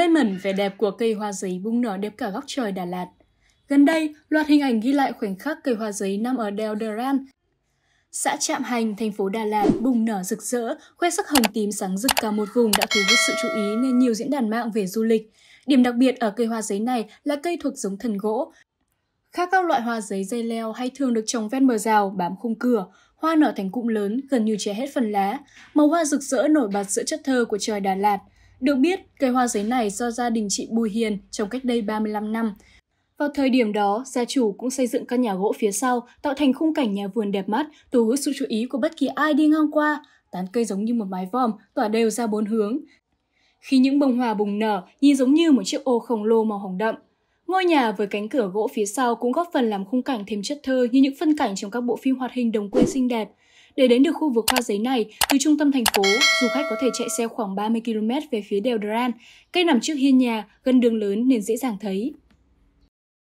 mê mẩn vẻ đẹp của cây hoa giấy bung nở đẹp cả góc trời Đà Lạt. Gần đây, loạt hình ảnh ghi lại khoảnh khắc cây hoa giấy nằm ở đèo Duran, xã Trạm Hành, thành phố Đà Lạt bùng nở rực rỡ, khoe sắc hồng tím sáng rực cả một vùng đã thu hút sự chú ý nên nhiều diễn đàn mạng về du lịch. Điểm đặc biệt ở cây hoa giấy này là cây thuộc giống thần gỗ. Khác các loại hoa giấy dây leo hay thường được trồng ven bờ rào, bám khung cửa, hoa nở thành cụm lớn, gần như che hết phần lá. Màu hoa rực rỡ nổi bật giữa chất thơ của trời Đà Lạt – được biết, cây hoa giấy này do gia đình chị Bùi Hiền trồng cách đây 35 năm. Vào thời điểm đó, gia chủ cũng xây dựng căn nhà gỗ phía sau, tạo thành khung cảnh nhà vườn đẹp mắt, thu hút sự chú ý của bất kỳ ai đi ngang qua. Tán cây giống như một mái vòm, tỏa đều ra bốn hướng. Khi những bông hoa bùng nở, nhìn giống như một chiếc ô khổng lồ màu hồng đậm, Ngôi nhà với cánh cửa gỗ phía sau cũng góp phần làm khung cảnh thêm chất thơ như những phân cảnh trong các bộ phim hoạt hình đồng quê xinh đẹp. Để đến được khu vực hoa giấy này, từ trung tâm thành phố, du khách có thể chạy xe khoảng 30 km về phía đèo Dran. Cây nằm trước hiên nhà, gần đường lớn nên dễ dàng thấy.